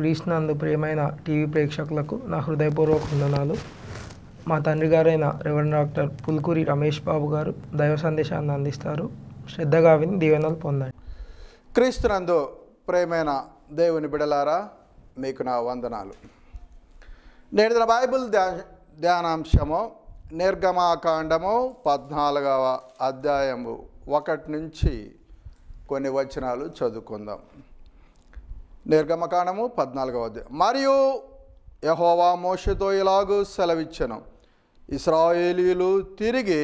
క్రీస్తునందు ప్రియమైన టీవీ ప్రేక్షకులకు నా హృదయపూర్వక వందనాలు మా తండ్రి గారైన రెవెన్ డాక్టర్ పుల్కూరి రమేష్ బాబు గారు దైవ సందేశాన్ని అందిస్తారు శ్రద్ధగా విని దీవెనలు పొందండి క్రీస్తునందు ప్రేమైన దేవుని బిడలారా మీకు నా వందనాలు నేడు బైబిల్ ధ్యానాంశము నిర్గమాకాండము పద్నాలుగవ అధ్యాయము ఒకటి నుంచి కొన్ని వచనాలు చదువుకుందాం నిర్గమకాండము పద్నాలుగవ అధ్యాయం మరియు యహోవా మోషతో ఇలాగూ సెలవిచ్చను ఇస్రాయేలీలు తిరిగి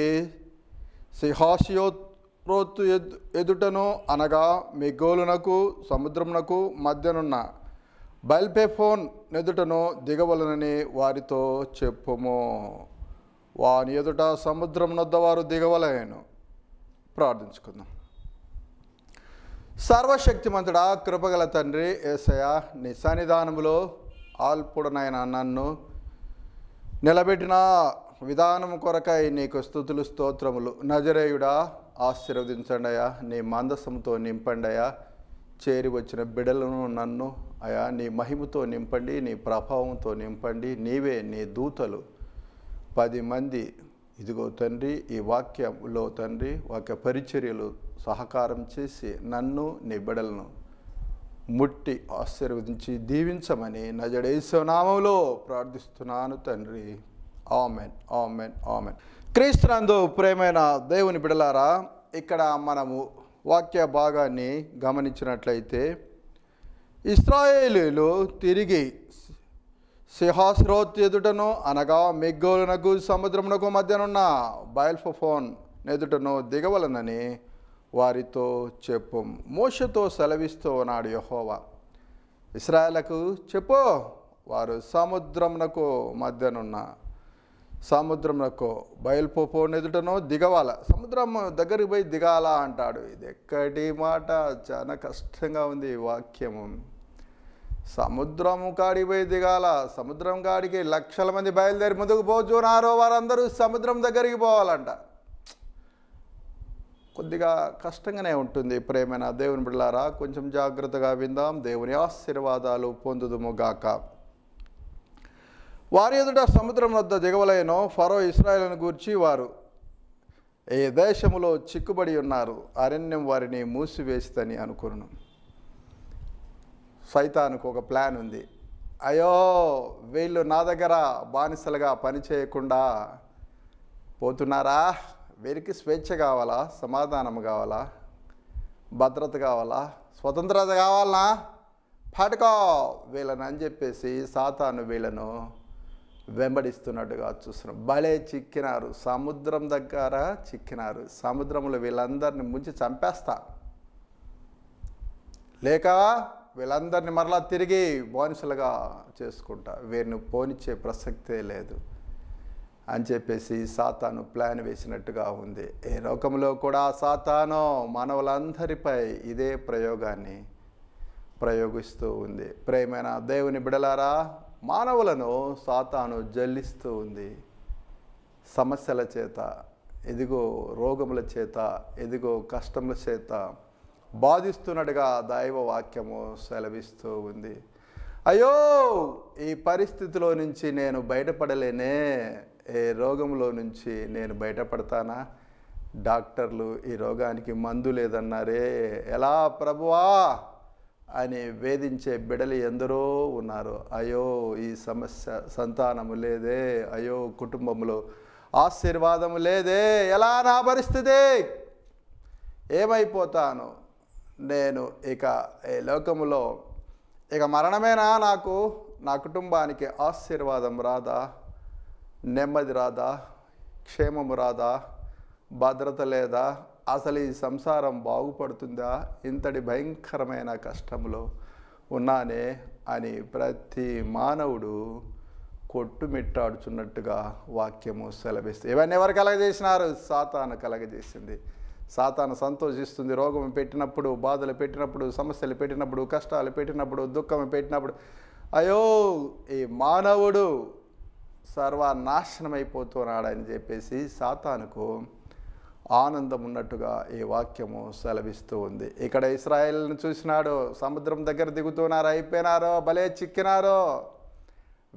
సిహాసియోత్రోత్తు ఎదుటను అనగా మిగోలునకు సముద్రమునకు మధ్యనున్న బల్పెఫోన్ ఎదుటను దిగవలనని వారితో చెప్పుము వాని ఎదుట సముద్రం నొద్ద వారు దిగవలేను ప్రార్థించుకుందాం సర్వశక్తిమంతుడా కృపగల తండ్రి ఏసయ నీ సన్నిధానంలో ఆల్పుడనైన నన్ను నిలబెట్టిన విధానం కొరకై నీకు స్థుతులు స్తోత్రములు నజరేయుడా ఆశీర్వదించండి అయ్యా నీ మందసముతో నింపండి చేరి వచ్చిన బిడలను నన్ను అయా నీ మహిమతో నింపండి నీ ప్రభావంతో నింపండి నీవే నీ దూతలు పది మంది ఇదిగో తండ్రి ఈ వాక్యంలో తండ్రి వాక్య పరిచర్యలు సహకారం చేసి నన్ను నీ బిడలను ముట్టి ఆశీర్వదించి దీవించమని నజడేశ్వనామంలో ప్రార్థిస్తున్నాను తండ్రి ఆమెన్ ఆమెన్ ఆమెన్ క్రీస్తునందు ప్రేమైన దేవుని బిడలారా ఇక్కడ మనము వాక్య భాగాన్ని గమనించినట్లయితే ఇస్రాయేలీలు తిరిగి సిహాస్రోత్ ఎదుటను అనగా మెగ్గోలునకు సముద్రమునకు మధ్యనున్న బయల్ఫోన్ ఎదుటను దిగవలనని వారితో చెప్పు మోసతో సెలవిస్తూ ఉన్నాడు యహోవా ఇస్రాయలకు చెప్పు వారు సముద్రమునకు మధ్యనున్న సముద్రమునకు బయలుపోపోని ఎదుటను దిగవాల సముద్రం దగ్గరికి పోయి దిగాల అంటాడు ఇది ఎక్కడి మాట చాలా కష్టంగా ఉంది వాక్యము సముద్రము కాడిపోయి దిగాల సముద్రం కాడికి లక్షల మంది బయలుదేరి ముందుకు పోచున్నారో వారందరూ సముద్రం దగ్గరికి పోవాలంట కొద్దిగా కష్టంగానే ఉంటుంది ప్రేమైన దేవుని బిడ్డలారా కొంచెం జాగ్రత్తగా విందాం దేవుని ఆశీర్వాదాలు పొందుదుముగాక వారి ఎదుట సముద్రం వద్ద దిగవలైనో ఫరో ఇస్రాయల్ను గూర్చి వారు ఏ దేశములో చిక్కుబడి ఉన్నారు అరణ్యం వారిని మూసివేస్తని అనుకున్నాను సైతానికి ఒక ప్లాన్ ఉంది అయ్యో వీళ్ళు నా దగ్గర బానిసలుగా పనిచేయకుండా పోతున్నారా వీరికి స్వేచ్ఛ కావాలా సమాధానం కావాలా భద్రత కావాలా స్వతంత్రత కావాలనా పాటుకో వీళ్ళని అని చెప్పేసి సాతాను వీళ్ళను వెంబడిస్తున్నట్టుగా చూస్తున్నాం భలే చిక్కినారు సముద్రం దగ్గర చిక్కినారు సముద్రంలో వీళ్ళందరినీ ముంచి చంపేస్తా లేక వీళ్ళందరినీ మరలా తిరిగి బానిసలుగా చేసుకుంటా వీరిని పోనిచ్చే ప్రసక్తే లేదు అని చెప్పేసి సాతాను ప్లాన్ వేసినట్టుగా ఉంది ఏ లోకంలో కూడా సాతాను మానవులందరిపై ఇదే ప్రయోగాన్ని ప్రయోగిస్తూ ఉంది ప్రేమైన దేవుని బిడలారా మానవులను సాతాను జల్లిస్తూ ఉంది సమస్యల చేత ఎదిగో రోగముల చేత ఎదిగో కష్టముల చేత బాధిస్తున్నట్టుగా దైవ వాక్యము సెలవిస్తూ ఉంది అయ్యో ఈ పరిస్థితిలో నుంచి నేను బయటపడలేనే ఏ రోగంలో నుంచి నేను బయటపడతానా డాక్టర్లు ఈ రోగానికి మందు లేదన్నారే ఎలా ప్రభువా అని వేధించే బిడలు ఎందరో ఉన్నారు అయ్యో ఈ సమస్య సంతానము లేదే అయ్యో కుటుంబంలో ఆశీర్వాదము లేదే ఎలా నా పరిస్థితి ఏమైపోతాను నేను ఇక ఈ లోకములో ఇక మరణమేనా నాకు నా కుటుంబానికి ఆశీర్వాదం రాదా నెమ్మది రాదా క్షేమము రాదా భద్రత లేదా అసలు ఈ సంసారం బాగుపడుతుందా ఇంతటి భయంకరమైన కష్టంలో ఉన్నానే అని ప్రతి మానవుడు కొట్టుమిట్టాడుచున్నట్టుగా వాక్యము సెలభిస్తుంది ఇవన్నీ ఎవరు కలగజేసినారు సాతాను కలగజేసింది సాతాను సంతోషిస్తుంది రోగం పెట్టినప్పుడు బాధలు పెట్టినప్పుడు సమస్యలు పెట్టినప్పుడు కష్టాలు పెట్టినప్పుడు దుఃఖం పెట్టినప్పుడు అయ్యో ఈ మానవుడు సర్వనాశనం అయిపోతున్నాడని చెప్పేసి సాతానుకు ఆనందం ఉన్నట్టుగా ఈ వాక్యము సెలవిస్తూ ఉంది ఇక్కడ ఇస్రాయేల్ను చూసినాడు సముద్రం దగ్గర దిగుతున్నారో అయిపోయినారో భలే చిక్కినారో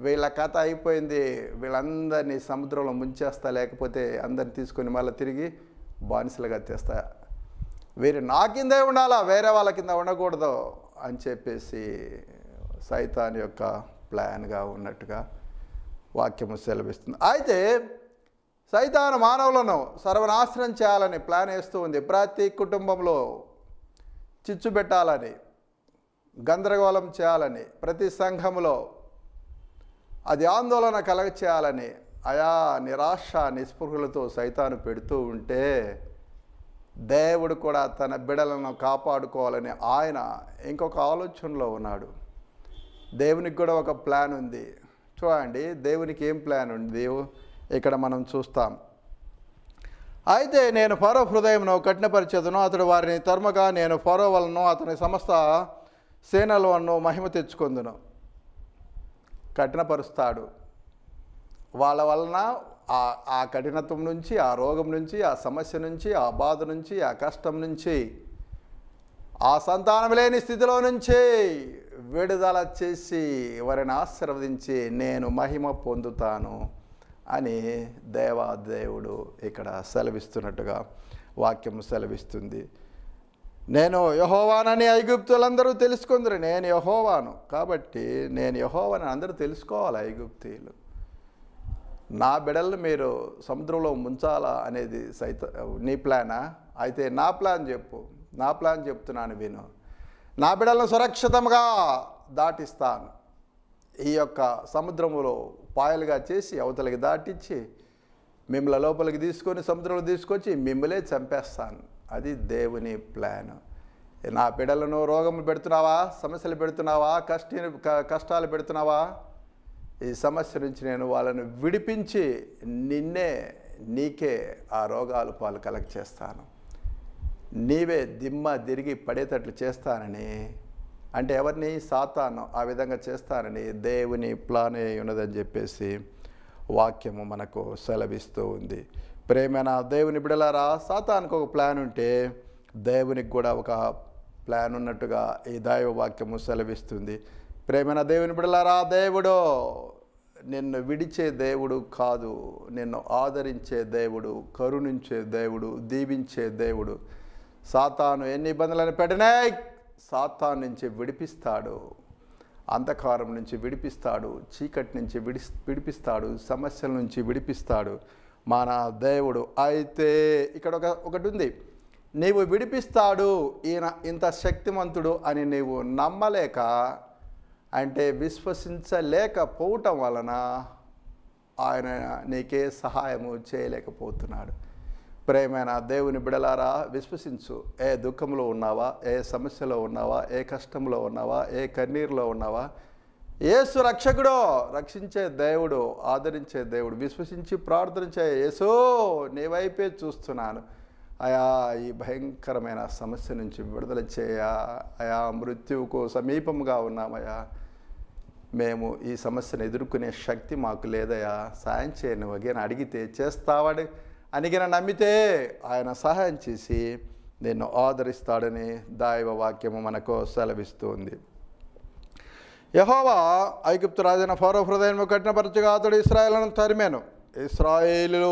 వీళ్ళ కథ అయిపోయింది వీళ్ళందరినీ సముద్రంలో ముంచేస్తా లేకపోతే అందరిని తీసుకొని మళ్ళీ తిరిగి బానిసలుగా తెస్తా వీరు నా కిందే ఉండాలా వేరే వాళ్ళ కింద ఉండకూడదు అని చెప్పేసి సైతాన్ యొక్క ప్లాన్గా ఉన్నట్టుగా వాక్యము సెలవిస్తుంది అయితే సైతాను మానవులను సర్వనాశనం చేయాలని ప్లాన్ వేస్తూ ఉంది ప్రతి కుటుంబంలో చిచ్చు పెట్టాలని గందరగోళం చేయాలని ప్రతి సంఘంలో అది ఆందోళన కలగ చేయాలని ఆయా నిరాశ నిస్పృహలతో సైతాను పెడుతూ ఉంటే దేవుడు కూడా తన బిడలను కాపాడుకోవాలని ఆయన ఇంకొక ఆలోచనలో ఉన్నాడు దేవునికి కూడా ఒక ప్లాన్ ఉంది చూడండి దేవునికి ఏం ప్లాన్ ఉంది ఇక్కడ మనం చూస్తాం అయితే నేను ఫరో హృదయంను కఠినపరిచేదను అతడు వారిని తర్మగా నేను ఫరో వలను అతని సమస్త సేనలను మహిమ తెచ్చుకుందును కఠినపరుస్తాడు వాళ్ళ వలన ఆ కఠినత్వం నుంచి ఆ రోగం నుంచి ఆ సమస్య నుంచి ఆ బాధ నుంచి ఆ కష్టం నుంచి ఆ సంతానం లేని స్థితిలో నుంచి విడుదల చేసి వారిని ఆశీర్వదించి నేను మహిమ పొందుతాను అని దేవాదేవుడు ఇక్కడ సెలవిస్తున్నట్టుగా వాక్యం సెలవిస్తుంది నేను యహోవానని ఐగుప్తులందరూ తెలుసుకుందరు నేను యహోవాను కాబట్టి నేను యహోవాని అందరూ తెలుసుకోవాలి ఐగుప్తీయులు నా బిడల్ని మీరు సముద్రంలో ముంచాలా అనేది సైత నీ ప్లానా అయితే నా ప్లాన్ చెప్పు నా ప్లాన్ చెప్తున్నాను విను నా బిడలను సురక్షితంగా దాటిస్తాను ఈ యొక్క సముద్రములో పాయలుగా చేసి అవతలకి దాటించి మిమ్మల్ని లోపలికి తీసుకొని సముద్రంలో తీసుకొచ్చి మిమ్మలే చంపేస్తాను అది దేవుని ప్లాన్ నా బిడలను రోగములు పెడుతున్నావా సమస్యలు పెడుతున్నావా కష్ట కష్టాలు పెడుతున్నావా ఈ సమస్య నుంచి నేను వాళ్ళని విడిపించి నిన్నే నీకే ఆ రోగాలు పాలు కలెక్ట్ చేస్తాను నీవే దిమ్మ తిరిగి పడేటట్లు చేస్తానని అంటే ఎవరిని సాతాను ఆ విధంగా చేస్తానని దేవుని ప్లాన్ ఉన్నదని చెప్పేసి వాక్యము మనకు సెలవిస్తూ ఉంది ప్రేమైన దేవుని బిడలారా సాతానికి ఒక ప్లాన్ ఉంటే దేవునికి కూడా ఒక ప్లాన్ ఉన్నట్టుగా ఈ దైవ వాక్యము సెలవిస్తుంది ప్రేమైన దేవుని బిడలారా దేవుడు నిన్ను విడిచే దేవుడు కాదు నిన్ను ఆదరించే దేవుడు కరుణించే దేవుడు దీవించే దేవుడు సాతాను ఎన్ని ఇబ్బందులను పెట్టినా సాతాన్ నుంచి విడిపిస్తాడు అంధకారం నుంచి విడిపిస్తాడు చీకటి నుంచి విడి విడిపిస్తాడు సమస్యల నుంచి విడిపిస్తాడు మన దేవుడు అయితే ఇక్కడ ఒక ఒకటి ఉంది నీవు విడిపిస్తాడు ఈయన ఇంత శక్తిమంతుడు అని నీవు నమ్మలేక అంటే విశ్వసించలేకపోవటం వలన ఆయన నీకే సహాయము చేయలేకపోతున్నాడు ప్రేమైన దేవుని బిడలారా విశ్వసించు ఏ దుఃఖంలో ఉన్నావా ఏ సమస్యలో ఉన్నావా ఏ కష్టంలో ఉన్నావా ఏ కన్నీరులో ఉన్నావా ఏసు రక్షకుడో రక్షించే దేవుడు ఆదరించే దేవుడు విశ్వసించి ప్రార్థన యేసో నీ వైపే చూస్తున్నాను అయా ఈ భయంకరమైన సమస్య నుంచి విడుదల చేయా అయా మృత్యువుకు సమీపంగా ఉన్నామయ్యా మేము ఈ సమస్యను ఎదుర్కొనే శక్తి మాకు లేదయా సాయం చేయని వగేన అడిగితే చేస్తావాడు అనిగిన నమ్మితే ఆయన సహాయం చేసి నిన్ను ఆదరిస్తాడని దైవ వాక్యము మనకు సెలవిస్తుంది యహోవా ఐగుప్తు రాజైన ఫోరో హృదయం కఠినపరచగా అతడు ఇస్రాయేల్ను తరిమాను ఇస్రాయేలు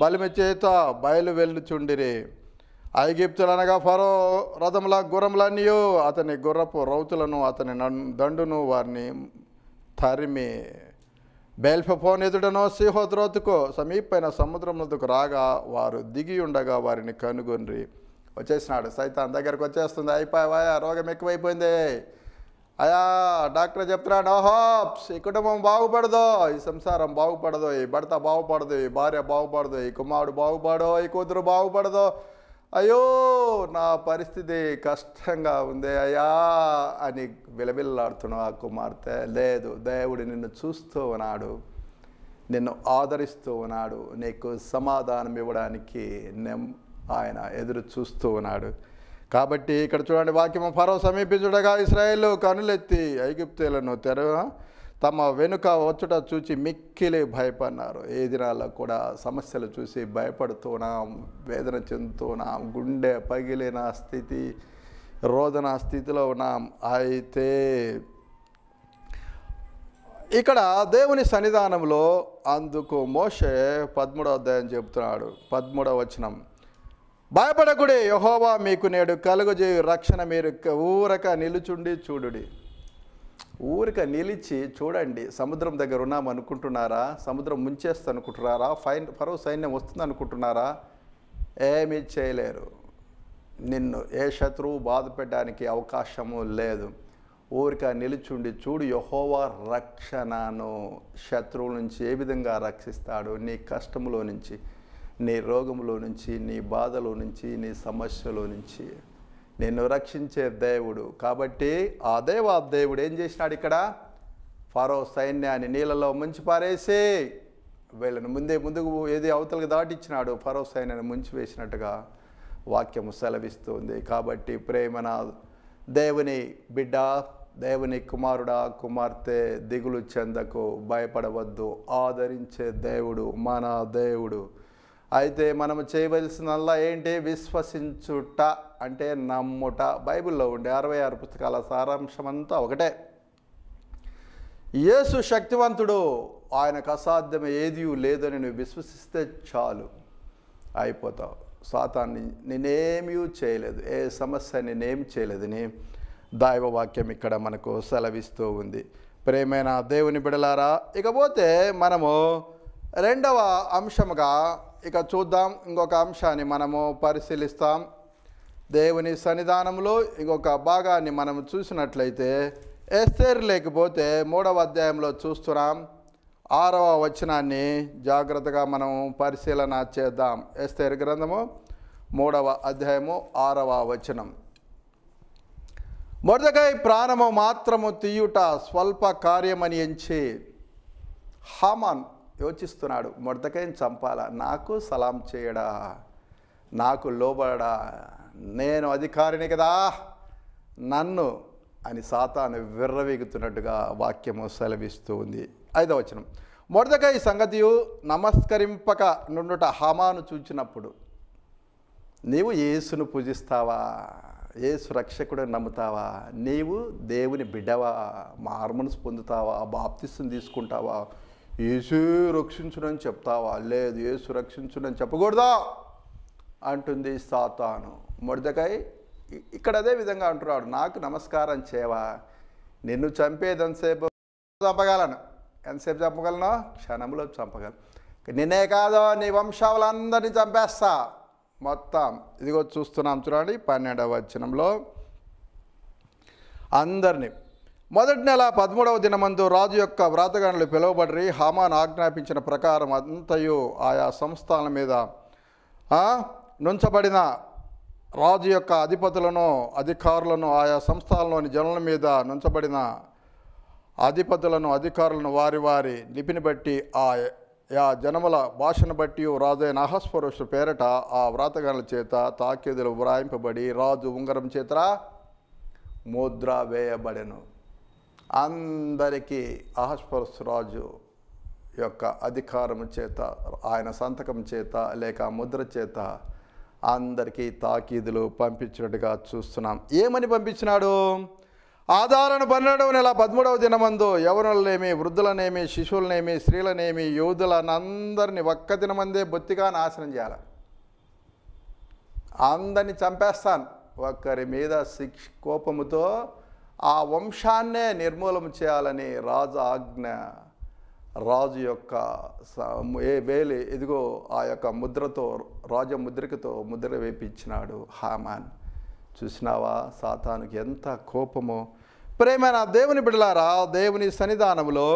బలిమి చేత బయలు వెళ్ళుచుండిరే ఐగిప్తులు అనగా ఫరో రథముల గుర్రములన్నీ అతని గుర్రపు రౌతులను అతని దండును వారిని తరిమి బెల్ఫోన్ ఎదుడనో సిహోద్రోతుకు సమీపైన సముద్రములకు రాగా వారు దిగి ఉండగా వారిని కనుగొని వచ్చేసినాడు సైతాన్ దగ్గరకు వచ్చేస్తుంది అయిపోయా రోగం ఎక్కువైపోయింది అయా డాక్టర్ చెప్తున్నాడు ఓహో ఈ కుటుంబం బాగుపడదు ఈ సంసారం బాగుపడదు ఈ భర్త బాగుపడదు ఈ భార్య బాగుపడదు ఈ కుమారుడు బాగుపడో ఈ కూతురు బాగుపడదు అయ్యో నా పరిస్థితి కష్టంగా ఉంది అయ్యా అని విలవిల్లాడుతున్నావు ఆ కుమార్తె లేదు దేవుడు నిన్ను చూస్తూ ఉన్నాడు నిన్ను ఆదరిస్తూ ఉన్నాడు నీకు సమాధానం ఇవ్వడానికి నెమ్ ఆయన ఎదురు చూస్తూ ఉన్నాడు కాబట్టి ఇక్కడ చూడండి వాక్యం ఫరో సమీపించుడగా ఇస్రాయేల్ కనులెత్తి ఐగుప్తులను తెర తమ వెనుక వచ్చుట చూచి మిక్కిలి భయపడినారు ఏ దినాల్లో కూడా సమస్యలు చూసి భయపడుతున్నాం వేదన చెందుతున్నాం గుండె పగిలిన స్థితి రోదన స్థితిలో ఉన్నాం అయితే ఇక్కడ దేవుని సన్నిధానంలో అందుకు మోషే పద్మూడవ అధ్యాయం చెబుతున్నాడు పద్మూడవ వచనం భయపడకుడే యహోవా మీకు నేడు కలుగజేయు రక్షణ మీరు ఊరక నిలుచుండి చూడుడి ఊరిక నిలిచి చూడండి సముద్రం దగ్గర ఉన్నాం అనుకుంటున్నారా సముద్రం ముంచేస్తా అనుకుంటున్నారా ఫైన్ పరో సైన్యం వస్తుంది అనుకుంటున్నారా ఏమీ చేయలేరు నిన్ను ఏ శత్రువు బాధ పెట్టడానికి అవకాశము లేదు ఊరిక నిలిచుండి చూడు యహోవా రక్షణను శత్రువుల నుంచి ఏ విధంగా రక్షిస్తాడు నీ కష్టంలో నుంచి నీ రోగంలో నుంచి నీ బాధలో నుంచి నీ సమస్యలో నుంచి నిన్ను రక్షించే దేవుడు కాబట్టి ఆ దేవా దేవుడు ఏం చేసినాడు ఇక్కడ ఫరో సైన్యాన్ని నీళ్ళలో ముంచి పారేసి వీళ్ళని ముందే ముందుకు ఏది అవతలకు దాటిచ్చినాడు ఫరో సైన్యాన్ని ముంచి వేసినట్టుగా వాక్యము సెలవిస్తుంది కాబట్టి ప్రేమన దేవుని బిడ్డ దేవుని కుమారుడా కుమార్తె దిగులు చెందకు భయపడవద్దు ఆదరించే దేవుడు మన దేవుడు అయితే మనం చేయవలసినల్లా ఏంటి విశ్వసించుట అంటే నమ్ముట బైబిల్లో ఉండే అరవై ఆరు పుస్తకాల సారాంశమంతా ఒకటే యేసు శక్తివంతుడు ఆయనకు అసాధ్యం ఏది లేదని నువ్వు విశ్వసిస్తే చాలు అయిపోతావు సాతాన్ని నేనేమీ చేయలేదు ఏ సమస్య నేనేమి చేయలేదని దైవవాక్యం ఇక్కడ మనకు సెలవిస్తూ ఉంది ప్రేమైన దేవుని బిడలారా ఇకపోతే మనము రెండవ అంశముగా ఇక చూద్దాం ఇంకొక అంశాన్ని మనము పరిశీలిస్తాం దేవుని సన్నిధానంలో ఇంకొక భాగాన్ని మనం చూసినట్లయితే ఎస్తేర్ లేకపోతే మూడవ అధ్యాయంలో చూస్తున్నాం ఆరవ వచనాన్ని జాగ్రత్తగా మనము పరిశీలన చేద్దాం ఎస్తేర్ గ్రంథము మూడవ అధ్యాయము ఆరవ వచనం మొదకై ప్రాణము మాత్రము తీయుట స్వల్ప కార్యమని ఎంచి హమాన్ యోచిస్తున్నాడు మొర్దకైని చంపాలా నాకు సలాం చేయడా నాకు లోబడా నేను అధికారిని కదా నన్ను అని సాతాను విర్రవీగుతున్నట్టుగా వాక్యము సెలవిస్తూ ఉంది ఐదవ వచనం మొడదకై సంగతియు నమస్కరింపక నుండుట హమాను చూచినప్పుడు నీవు యేసును పూజిస్తావా ఏసు రక్షకుడిని నమ్ముతావా నీవు దేవుని బిడ్డవా మార్మన్స్ పొందుతావా బాప్తిస్తుని తీసుకుంటావా యేసు రక్షించునని చెప్తావా లేదు యేసు రక్షించునని చెప్పకూడదా అంటుంది సాతాను మొడిదకాయ ఇక్కడ అదే విధంగా అంటున్నాడు నాకు నమస్కారం చేవా నిన్ను చంపేది ఎంతసేపు చంపగలను ఎంతసేపు చంపగలను క్షణంలో చంపగలను నిన్నే కాదు నీ వంశావలందరినీ చంపేస్తా మొత్తం ఇదిగో చూస్తున్నాం చూడండి పన్నెండవ వచనంలో అందరినీ మొదటి నెల పదమూడవ దినమందు రాజు యొక్క వ్రాతగానులు పిలువబడి హామాను ఆజ్ఞాపించిన ప్రకారం అంతయు ఆయా సంస్థల మీద నుంచబడిన రాజు యొక్క అధిపతులను అధికారులను ఆయా సంస్థలలోని జనుల మీద నుంచబడిన అధిపతులను అధికారులను వారి వారి లిపిని బట్టి యా జనముల భాషను బట్టి రాజైన అహస్పరుషు పేరట ఆ వ్రాతగానుల చేత తాకేదులు వ్రాయింపబడి రాజు ఉంగరం చేత ముద్ర వేయబడెను అందరికీ రాజు యొక్క అధికారము చేత ఆయన సంతకం చేత లేక ముద్ర చేత అందరికీ తాకీదులు పంపించినట్టుగా చూస్తున్నాం ఏమని పంపించినాడు ఆధారణ పన్నెండవ నెల పదమూడవ దినమందు ఎవరులనేమి వృద్ధులనేమి శిశువులనేమి స్త్రీలనేమి యోధులనందరినీ ఒక్క దినమందే బొత్తిగా నాశనం చేయాలి అందరిని చంపేస్తాను ఒక్కరి మీద శిక్ష కోపముతో ఆ వంశాన్నే నిర్మూలన చేయాలని రాజు ఆజ్ఞ రాజు యొక్క ఏ వేలి ఇదిగో ఆ యొక్క ముద్రతో రాజ ముద్రికతో ముద్ర వేపించినాడు హామాన్ చూసినావా సాతానుకి ఎంత కోపమో ప్రేమైన దేవుని బిడలారా దేవుని సన్నిధానంలో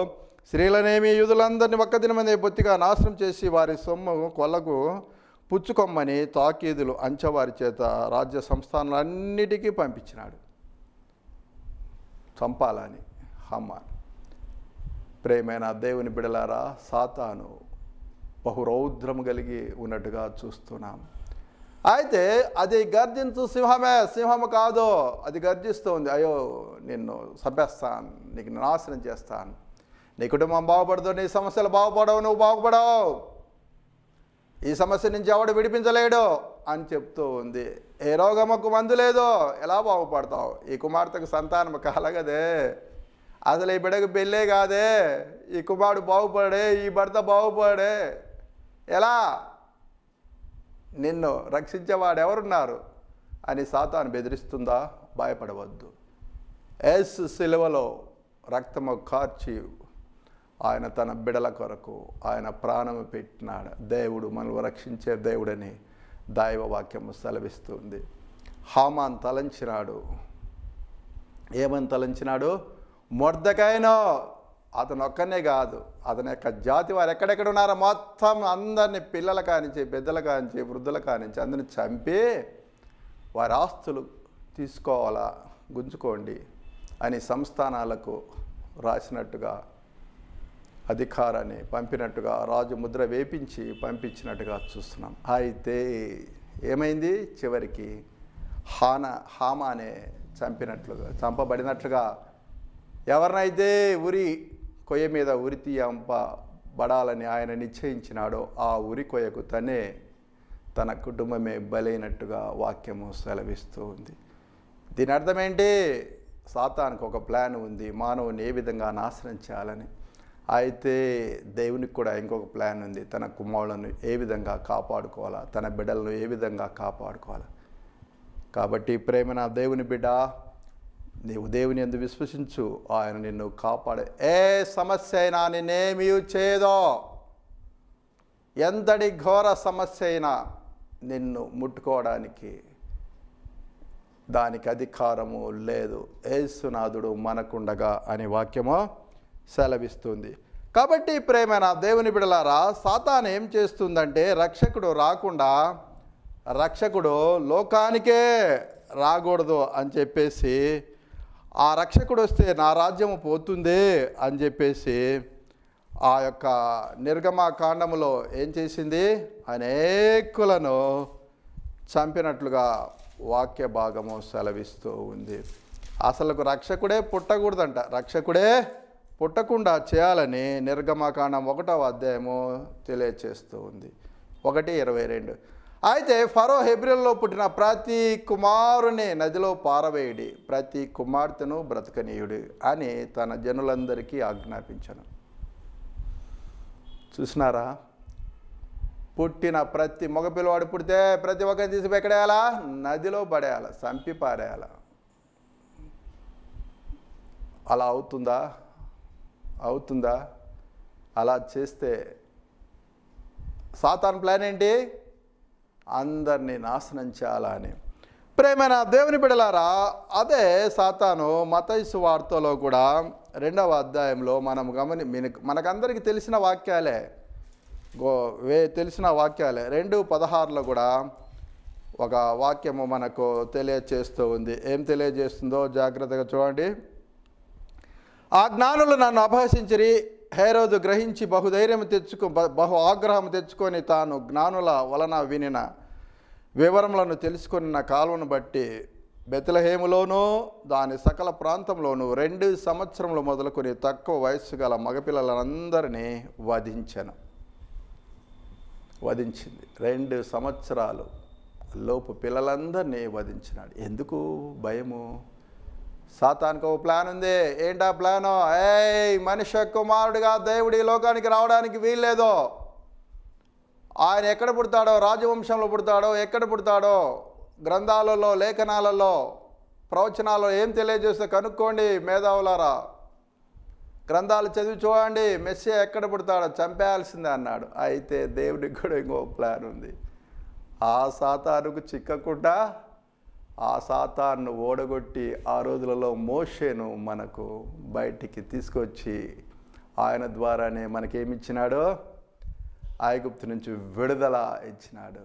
స్త్రీలనేమి యూదులందరినీ ఒక్క దినమనే బొత్తిగా నాశనం చేసి వారి సొమ్ము కొలకు పుచ్చుకొమ్మని తాకీదులు అంచవారి చేత రాజ్య సంస్థానాలన్నిటికీ పంపించినాడు చంపాలని హమ్మాన్ ప్రేమైన దేవుని బిడలారా సాతాను రౌద్రం కలిగి ఉన్నట్టుగా చూస్తున్నాం అయితే అది గర్జించు సింహమే సింహము కాదు అది గర్జిస్తుంది అయ్యో నిన్ను సభ్యస్తాను నీకు నాశనం చేస్తాను నీ కుటుంబం బాగుపడదు నీ సమస్యలు బాగుపడవు నువ్వు బాగుపడవు ఈ సమస్య నుంచి ఎవడు విడిపించలేడు అని చెప్తూ ఉంది ఏ రోగముకు మందు లేదో ఎలా బాగుపడతావు ఈ కుమార్తెకు సంతానం కలగదే అసలు ఈ బిడ్డకు పెళ్ళే కాదే ఈ కుమారుడు బాగుపడే ఈ భర్త బాగుపడే ఎలా నిన్ను రక్షించేవాడు ఎవరున్నారు అని సాతాను బెదిరిస్తుందా భయపడవద్దు ఎస్ సిలువలో రక్తము కార్చి ఆయన తన బిడల కొరకు ఆయన ప్రాణము పెట్టినాడు దేవుడు మనల్ని రక్షించే దేవుడని వాక్యము సెలవిస్తుంది హామాన్ తలంచినాడు ఏమని తలంచినాడు మొర్దకైనో అతను ఒక్కనే కాదు అతని యొక్క జాతి వారు ఎక్కడెక్కడ ఉన్నారో మొత్తం అందరినీ పిల్లల కానించి పెద్దల కానించి వృద్ధుల కానించి అందరిని చంపి వారి ఆస్తులు తీసుకోవాలా గుంజుకోండి అని సంస్థానాలకు రాసినట్టుగా అధికారాన్ని పంపినట్టుగా రాజు ముద్ర వేపించి పంపించినట్టుగా చూస్తున్నాం అయితే ఏమైంది చివరికి హాన హామానే చంపినట్లుగా చంపబడినట్లుగా ఎవరినైతే ఉరి కొయ్య మీద ఉరి బడాలని ఆయన నిశ్చయించినాడో ఆ ఉరి కొయ్యకు తనే తన కుటుంబమే బలైనట్టుగా వాక్యము సెలవిస్తూ ఉంది దీని అర్థం సాతానికి ఒక ప్లాన్ ఉంది మానవుని ఏ విధంగా నాశనం చేయాలని అయితే దేవునికి కూడా ఇంకొక ప్లాన్ ఉంది తన కుమారులను ఏ విధంగా కాపాడుకోవాలా తన బిడ్డలను ఏ విధంగా కాపాడుకోవాలా కాబట్టి ప్రేమ నా దేవుని బిడ్డ నీవు దేవుని ఎందు విశ్వసించు ఆయన నిన్ను కాపాడే ఏ సమస్య అయినా నేనేమి చేయదో ఎంతటి ఘోర సమస్య అయినా నిన్ను ముట్టుకోవడానికి దానికి అధికారము లేదు ఏసునాథుడు మనకుండగా అనే వాక్యమో సెలవిస్తుంది కాబట్టి ప్రేమ నా దేవుని బిడలారా సాతాన్ ఏం చేస్తుందంటే రక్షకుడు రాకుండా రక్షకుడు లోకానికే రాకూడదు అని చెప్పేసి ఆ రక్షకుడు వస్తే నా రాజ్యము పోతుంది అని చెప్పేసి ఆ యొక్క నిర్గమాకాండములో కాండములో ఏం చేసింది అనేకులను చంపినట్లుగా వాక్య భాగము సెలవిస్తూ ఉంది అసలుకు రక్షకుడే పుట్టకూడదంట రక్షకుడే పుట్టకుండా చేయాలని నిర్గమకాండం ఒకటవ అధ్యాయము తెలియచేస్తూ ఉంది ఒకటి ఇరవై రెండు అయితే ఫరో హెబ్రిల్లో పుట్టిన ప్రతి కుమారుని నదిలో పారవేయుడి ప్రతి కుమార్తెను బ్రతకనీయుడు అని తన జనులందరికీ ఆజ్ఞాపించను చూసినారా పుట్టిన ప్రతి మగ పిల్లవాడు పుడితే ప్రతి ఒక్కరిని తీసి ఎక్కడేయాలా నదిలో పడేయాల చంపి పారేయాల అలా అవుతుందా అవుతుందా అలా చేస్తే సాతాన్ ప్లాన్ ఏంటి అందరినీ నాశనం చేయాలని ప్రేమైన దేవుని బిడలారా అదే సాతాను మతైసు వార్తలో కూడా రెండవ అధ్యాయంలో మనం గమని మనకందరికీ తెలిసిన వాక్యాలే గో వే తెలిసిన వాక్యాలే రెండు పదహారులో కూడా ఒక వాక్యము మనకు తెలియచేస్తూ ఉంది ఏం తెలియజేస్తుందో జాగ్రత్తగా చూడండి ఆ జ్ఞానులు నన్ను అపహసించిరి హేరోదు గ్రహించి బహుధైర్యం తెచ్చుకో బహు ఆగ్రహం తెచ్చుకొని తాను జ్ఞానుల వలన వినిన వివరములను తెలుసుకుని నా కాలువను బట్టి బెతలహేములోనూ దాని సకల ప్రాంతంలోనూ రెండు సంవత్సరములు మొదలుకొని తక్కువ వయస్సు గల మగపిల్లలందరినీ వధించను వధించింది రెండు సంవత్సరాలు లోపు పిల్లలందరినీ వధించినాడు ఎందుకు భయము సాతానికి ఒక ప్లాన్ ఉంది ఏంటా ప్లాను ఏ మనిషి కుమారుడిగా దేవుడి లోకానికి రావడానికి వీల్లేదు ఆయన ఎక్కడ పుడతాడో రాజవంశంలో పుడతాడో ఎక్కడ పుడతాడో గ్రంథాలలో లేఖనాలలో ప్రవచనాలు ఏం తెలియజేస్తే కనుక్కోండి మేధావులారా గ్రంథాలు చదివి చూడండి మెస్సే ఎక్కడ పుడతాడో చంపేయాల్సిందే అన్నాడు అయితే దేవుడికి కూడా ఇంకో ప్లాన్ ఉంది ఆ సాతానుకు చిక్కకుండా ఆ సాతాన్ను ఓడగొట్టి ఆ రోజులలో మోషేను మనకు బయటికి తీసుకొచ్చి ఆయన ద్వారానే మనకేమిచ్చినాడో ఆయగుప్తు నుంచి విడుదల ఇచ్చినాడు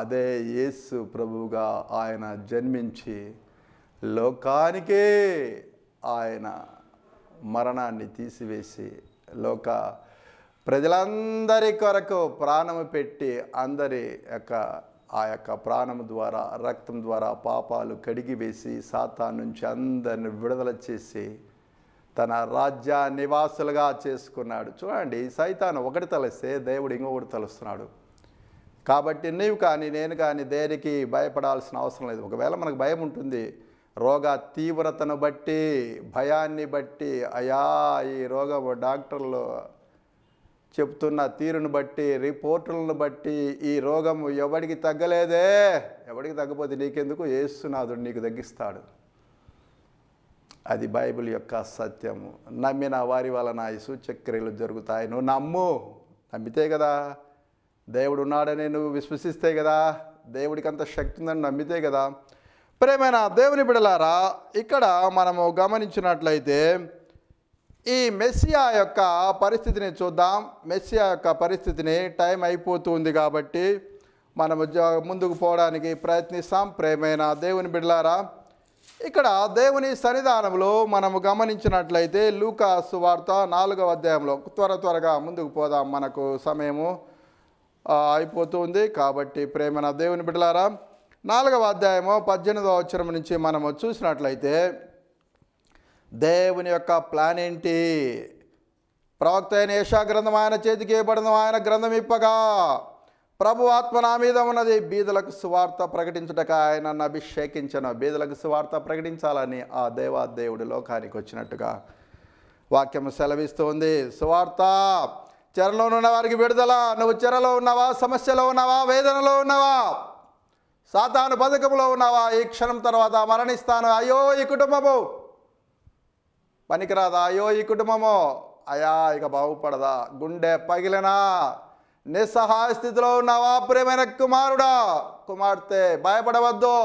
అదే యేసు ప్రభువుగా ఆయన జన్మించి లోకానికే ఆయన మరణాన్ని తీసివేసి లోక ప్రజలందరి కొరకు ప్రాణము పెట్టి అందరి యొక్క ఆ యొక్క ప్రాణం ద్వారా రక్తం ద్వారా పాపాలు కడిగివేసి సాతా నుంచి అందరిని విడుదల చేసి తన రాజ్య నివాసులుగా చేసుకున్నాడు చూడండి సైతాను ఒకటి తలస్తే దేవుడు ఇంకొకటి తలుస్తున్నాడు కాబట్టి నీవు కానీ నేను కానీ దేనికి భయపడాల్సిన అవసరం లేదు ఒకవేళ మనకు భయం ఉంటుంది రోగ తీవ్రతను బట్టి భయాన్ని బట్టి అయా ఈ రోగ డాక్టర్లు చెప్తున్న తీరును బట్టి రిపోర్టులను బట్టి ఈ రోగం ఎవడికి తగ్గలేదే ఎవడికి తగ్గపోతే నీకెందుకు ఏసునాథుడు నీకు తగ్గిస్తాడు అది బైబిల్ యొక్క సత్యము నమ్మిన వారి వలన ఈ సూచక్రియలు జరుగుతాయి నువ్వు నమ్ము నమ్మితే కదా దేవుడు ఉన్నాడని నువ్వు విశ్వసిస్తే కదా దేవుడికి అంత శక్తి ఉందని నమ్మితే కదా ప్రేమైన దేవుని బిడలారా ఇక్కడ మనము గమనించినట్లయితే ఈ మెస్సియా యొక్క పరిస్థితిని చూద్దాం మెస్సియా యొక్క పరిస్థితిని టైం అయిపోతుంది కాబట్టి మనం ముందుకు పోవడానికి ప్రయత్నిస్తాం ప్రేమైన దేవుని బిడ్లారా ఇక్కడ దేవుని సన్నిధానంలో మనము గమనించినట్లయితే లూకాసు వార్త నాలుగవ అధ్యాయంలో త్వర త్వరగా ముందుకు పోదాం మనకు సమయము అయిపోతుంది కాబట్టి ప్రేమన దేవుని బిడ్డలారా నాలుగవ అధ్యాయము పద్దెనిమిదవ వచ్చరం నుంచి మనము చూసినట్లయితే దేవుని యొక్క ప్లాన్ ఏంటి ప్రవక్త అయిన యశా గ్రంథం ఆయన చేతికి ఇవ్వబడిన ఆయన గ్రంథం ఇప్పగా ప్రభు ఆత్మ నా మీద ఉన్నది బీదలకు సువార్త ప్రకటించుటక ఆయన నన్ను అభిషేకించను బీదలకు సువార్త ప్రకటించాలని ఆ దేవాదేవుడి లోకానికి వచ్చినట్టుగా వాక్యం సెలవిస్తుంది సువార్త చెరలో ఉన్న వారికి విడుదల నువ్వు చెరలో ఉన్నావా సమస్యలో ఉన్నావా వేదనలో ఉన్నావా సాతాను పథకంలో ఉన్నావా ఈ క్షణం తర్వాత మరణిస్తాను అయ్యో ఈ కుటుంబము పనికిరాదా అయ్యో ఈ కుటుంబము అయా ఇక బాగుపడదా గుండె పగిలినా నిస్సహాయ స్థితిలో ఉన్నావా ప్రేమైన కుమారుడా కుమార్తె భయపడవద్దు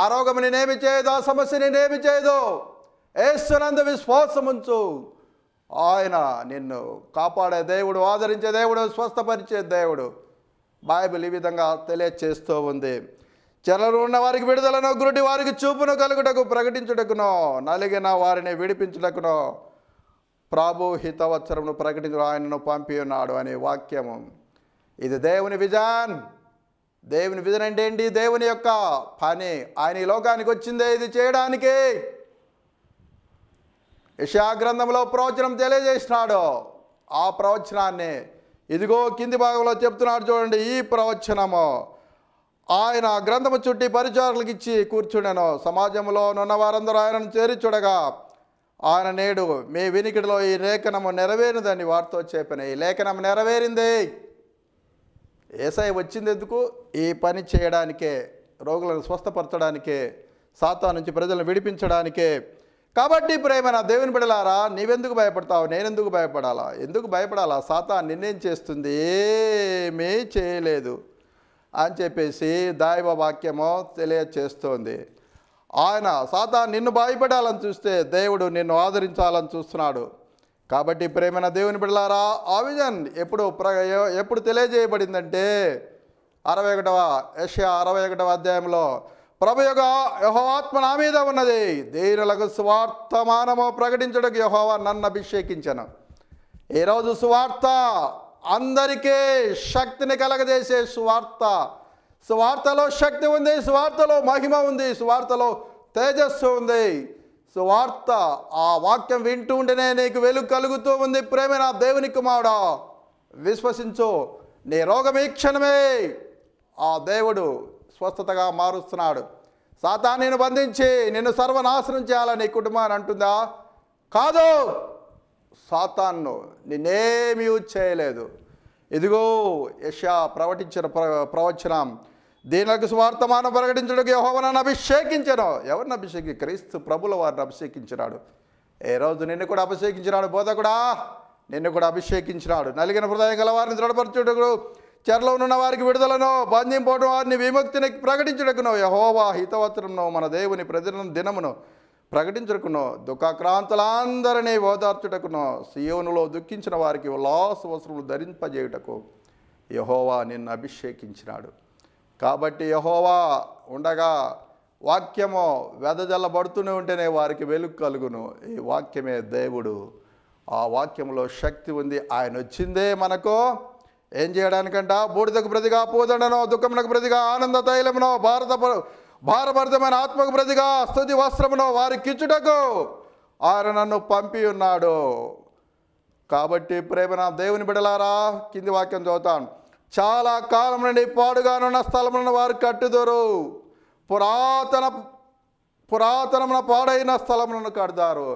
ఆ రోగం నేనేమి చేయదు ఆ సమస్య నేనేమి చేయదు ఏస్తునందు విశ్వాసముంచు ఆయన నిన్ను కాపాడే దేవుడు ఆదరించే దేవుడు స్వస్థపరిచే దేవుడు బైబిల్ ఈ విధంగా తెలియచేస్తూ ఉంది చెరలు ఉన్న వారికి విడుదలను గురుడి వారికి చూపును కలుగుటకు ప్రకటించుటకునో నలిగిన వారిని విడిపించుటకునో ప్రభు హితవత్సరమును ప్రకటించు ఆయనను పంపి ఉన్నాడు అనే వాక్యము ఇది దేవుని విజన్ దేవుని విజన్ అంటే ఏంటి దేవుని యొక్క పని ఆయన ఈ లోకానికి వచ్చిందే ఇది చేయడానికి గ్రంథంలో ప్రవచనం తెలియజేసినాడు ఆ ప్రవచనాన్ని ఇదిగో కింది భాగంలో చెప్తున్నాడు చూడండి ఈ ప్రవచనము ఆయన గ్రంథము చుట్టి పరిచారులకు ఇచ్చి కూర్చుండెను సమాజంలో నున్న వారందరూ ఆయనను చేరి చూడగా ఆయన నేడు మీ వినికిడిలో ఈ లేఖనము నెరవేరిందని వారితో చెప్పిన ఈ లేఖనం నెరవేరింది ఏసై వచ్చింది ఎందుకు ఈ పని చేయడానికే రోగులను స్వస్థపరచడానికే సాతా నుంచి ప్రజలను విడిపించడానికే కాబట్టి ప్రేమన దేవుని బిడలారా నీవెందుకు భయపడతావు నేనెందుకు భయపడాలా ఎందుకు భయపడాలా సాతా నిన్నేం చేస్తుంది ఏమీ చేయలేదు అని చెప్పేసి దైవ వాక్యము తెలియచేస్తోంది ఆయన సాదా నిన్ను భయపడాలని చూస్తే దేవుడు నిన్ను ఆదరించాలని చూస్తున్నాడు కాబట్టి ప్రేమైన దేవుని బిడ్డలారా ఆ విజన్ ఎప్పుడు ప్ర ఎప్పుడు తెలియజేయబడిందంటే అరవై ఒకటవ యష్యా అరవై ఒకటవ అధ్యాయంలో ప్రభు యొక్క యహోవాత్మ నా మీద ఉన్నది ధీరులకు స్వార్థమానము ప్రకటించడానికి యహోవా నన్ను అభిషేకించను ఈరోజు సువార్త అందరికీ శక్తిని కలగజేసే స్వార్థ స్వార్థలో శక్తి ఉంది స్వార్థలో మహిమ ఉంది స్వార్థలో తేజస్సు ఉంది స్వార్థ ఆ వాక్యం వింటూ ఉంటేనే నీకు వెలుగు కలుగుతూ ఉంది ప్రేమ నా దేవుని కుమారుడా విశ్వసించు నీ రోగం క్షణమే ఆ దేవుడు స్వస్థతగా మారుస్తున్నాడు సాతా బంధించి నిన్ను సర్వనాశనం చేయాలని కుటుంబాన్ని అంటుందా కాదు సాతాన్ను యూజ్ చేయలేదు ఇదిగో యషా ప్రవటించిన ప్ర ప్రవచనం దీనికి స్వార్థమానం ప్రకటించడానికి యహోవనాన్ని అభిషేకించను ఎవరిని అభిషేకి క్రీస్తు ప్రభుల వారిని అభిషేకించినాడు ఏ రోజు నిన్ను కూడా అభిషేకించినాడు బోధకుడా నిన్ను కూడా అభిషేకించినాడు నలిగిన హృదయం గల వారిని దృఢపరచుటకు చెరలో ఉన్న వారికి విడుదలను బంధింపడం వారిని విముక్తిని ప్రకటించడకును యహోవా హితవత్రంను మన దేవుని ప్రజలను దినమును ప్రకటించుటకును దుఃఖాక్రాంతులందరినీ ఓదార్చుటకును సియోనులో దుఃఖించిన వారికి ఉల్లాస వసములు ధరింపజేయుటకు యహోవా నిన్ను అభిషేకించినాడు కాబట్టి యహోవా ఉండగా వాక్యము వెదజల్లబడుతూనే ఉంటేనే వారికి వెలుగు కలుగును ఈ వాక్యమే దేవుడు ఆ వాక్యంలో శక్తి ఉంది ఆయన వచ్చిందే మనకు ఏం చేయడానికంట బూడిదకు ప్రతిగా పూదండనో దుఃఖమునకు ప్రతిగా ఆనంద తైలమునో భారత భారభరితమైన ఆత్మకు ప్రతిగా స్థుతి వస్త్రమును వారికిచ్చుటకు ఆయన నన్ను పంపి ఉన్నాడు కాబట్టి ప్రేమ దేవుని బిడలారా కింది వాక్యం చదువుతాను చాలా కాలం నుండి పాడుగానున్న స్థలములను వారు కట్టుదరు పురాతన పురాతనమున పాడైన స్థలములను కడతారు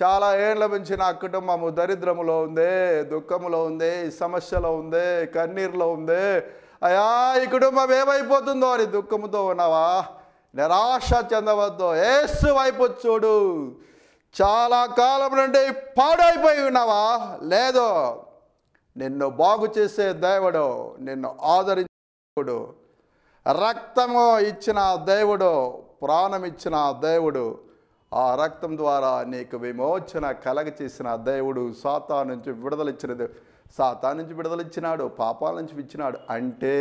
చాలా ఏళ్ళ నుంచి నా కుటుంబము దరిద్రములో ఉంది దుఃఖములో ఉంది సమస్యలో ఉంది కన్నీరులో ఉంది అయా ఈ కుటుంబం ఏమైపోతుందో అని దుఃఖముతో ఉన్నావా నిరాశ చెందవద్దు ఏసు వైపు చూడు చాలా కాలం నుండి పాడైపోయి ఉన్నావా లేదో నిన్ను బాగు చేసే దేవుడు నిన్ను ఆదరించుడు రక్తము ఇచ్చిన దేవుడు ప్రాణం ఇచ్చిన దేవుడు ఆ రక్తం ద్వారా నీకు విమోచన కలగ చేసిన దేవుడు సాతా నుంచి విడుదలిచ్చిన దేవుడు సాతా నుంచి విడుదలిచ్చినాడు పాపాల నుంచి ఇచ్చినాడు అంటే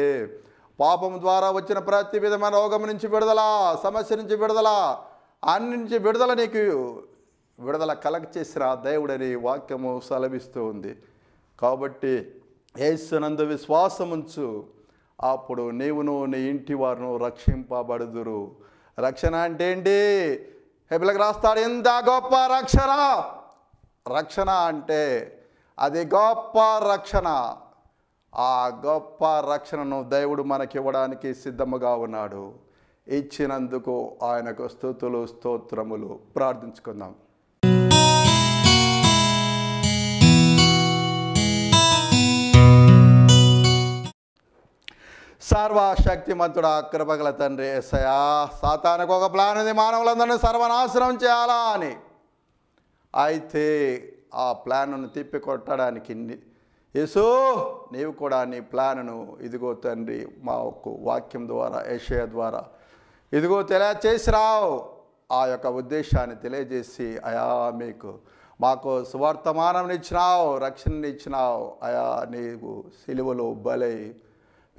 పాపం ద్వారా వచ్చిన ప్రతి విధమైన రోగం నుంచి విడుదల సమస్య నుంచి విడుదల అన్ని నుంచి విడుదల నీకు విడుదల కలెక్ట్ చేసిన దేవుడని వాక్యము సెలవిస్తూ ఉంది కాబట్టి ఏసునందు విశ్వాసముంచు అప్పుడు నీవును నీ ఇంటి వారును రక్షింపబడుదురు రక్షణ అంటే ఏంటి హెబిలకు రాస్తాడు ఎంత గొప్ప రక్షణ రక్షణ అంటే అది గొప్ప రక్షణ ఆ గొప్ప రక్షణను దేవుడు మనకివ్వడానికి సిద్ధముగా ఉన్నాడు ఇచ్చినందుకు ఆయనకు స్థుతులు స్తోత్రములు ప్రార్థించుకుందాం సర్వశక్తిమంతుడు అక్రపగల తండ్రి ఎస్ఐయా సాతానికి ఒక ప్లాన్ ఉంది మానవులందరినీ సర్వనాశనం చేయాలా అని అయితే ఆ ప్లాన్ను తిప్పికొట్టడానికి యేసో నీవు కూడా నీ ప్లాన్ను ఇదిగో తండ్రి మా ఒక్క వాక్యం ద్వారా ఏషయ ద్వారా ఇదిగో చేసి రావు ఆ యొక్క ఉద్దేశాన్ని తెలియజేసి అయా మీకు మాకు సువర్తమానం ఇచ్చినావు రక్షణ ఇచ్చినావు అయా నీవు సిలువలో బలై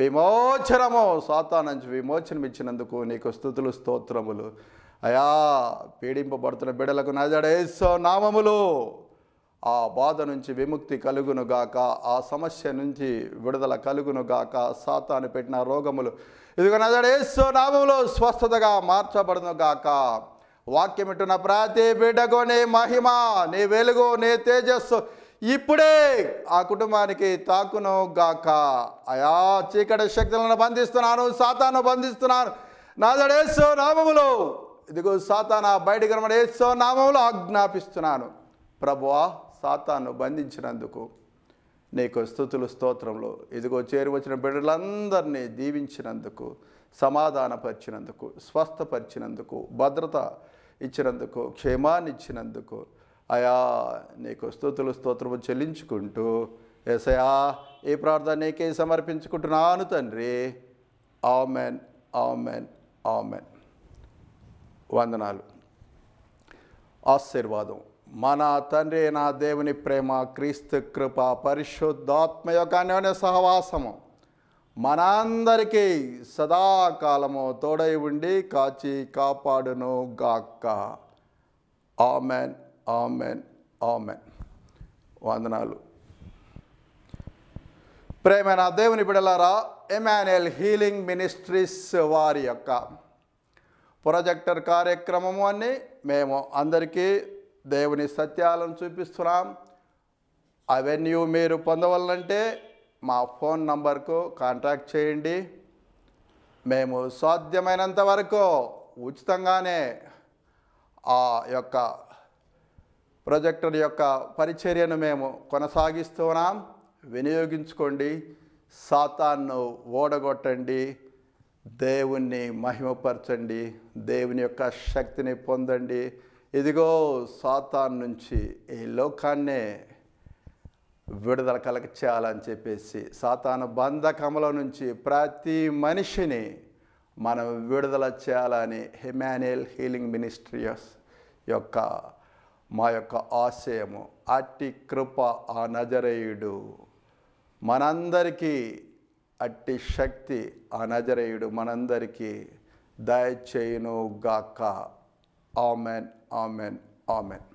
విమోచనము స్వాతా నుంచి విమోచనం ఇచ్చినందుకు నీకు స్థుతులు స్తోత్రములు అయా పీడింపబడుతున్న బిడలకు నజడేసో నామములు ఆ బాధ నుంచి విముక్తి కలుగునుగాక ఆ సమస్య నుంచి విడుదల కలుగునుగాక సాతాను పెట్టిన రోగములు ఇదిగో నజడేశ్వ నామంలో స్వస్థతగా మార్చబడునుగాక వాక్యం ఇటున్న ప్రతి బిడ్డకు నీ మహిమ నీ వెలుగు నీ తేజస్సు ఇప్పుడే ఆ కుటుంబానికి తాకును గాక అయా చీకటి శక్తులను బంధిస్తున్నాను సాతాను బంధిస్తున్నాను నాదడేశ్వ నామములు ఇదిగో సాతాన బయటికి రమడేశ్వ నామములు ఆజ్ఞాపిస్తున్నాను ప్రభువా సాతాను బంధించినందుకు నీకు స్థుతులు స్తోత్రంలో ఇదిగో చేరువచ్చిన బిడ్డలందరినీ దీవించినందుకు సమాధానపరిచినందుకు స్వస్థపరిచినందుకు భద్రత ఇచ్చినందుకు క్షేమాన్ని ఇచ్చినందుకు అయా నీకు స్థుతులు స్తోత్రము చెల్లించుకుంటూ ఎసయా ఈ ప్రార్థన నీకే సమర్పించుకుంటున్నాను తండ్రి ఆమెన్ ఆమెన్ ఆమెన్ వందనాలు ఆశీర్వాదం మన తండ్రి నా దేవుని ప్రేమ క్రీస్తు కృప పరిశుద్ధాత్మ యొక్క అన్యోన్య సహవాసము మనందరికీ సదాకాలము తోడై ఉండి కాచి కాపాడును గాక్క ఆమెన్ ఆమెన్ ఆమెన్ వందనాలు ప్రేమైన దేవుని బిడలారా ఎమాన్యుయల్ హీలింగ్ మినిస్ట్రీస్ వారి యొక్క ప్రొజెక్టర్ కార్యక్రమము అని మేము అందరికీ దేవుని సత్యాలను చూపిస్తున్నాం అవన్నీ మీరు పొందవాలంటే మా ఫోన్ నంబర్కు కాంటాక్ట్ చేయండి మేము సాధ్యమైనంత వరకు ఉచితంగానే ఆ యొక్క ప్రొజెక్టర్ యొక్క పరిచర్యను మేము కొనసాగిస్తున్నాం వినియోగించుకోండి సాతాన్ను ఓడగొట్టండి దేవుణ్ణి మహిమపరచండి దేవుని యొక్క శక్తిని పొందండి ఇదిగో సాతాన్ నుంచి ఈ లోకాన్నే విడుదల కలగ చేయాలని చెప్పేసి సాతాను బంధకముల నుంచి ప్రతి మనిషిని మనం విడుదల చేయాలని హిమానియల్ హీలింగ్ మినిస్ట్రియస్ యొక్క మా యొక్క ఆశయము అట్టి కృప ఆ నజరేయుడు మనందరికీ అట్టి శక్తి ఆ నజరేయుడు మనందరికీ దయచేయునుగాక ఆమెన్ Amen. Amen.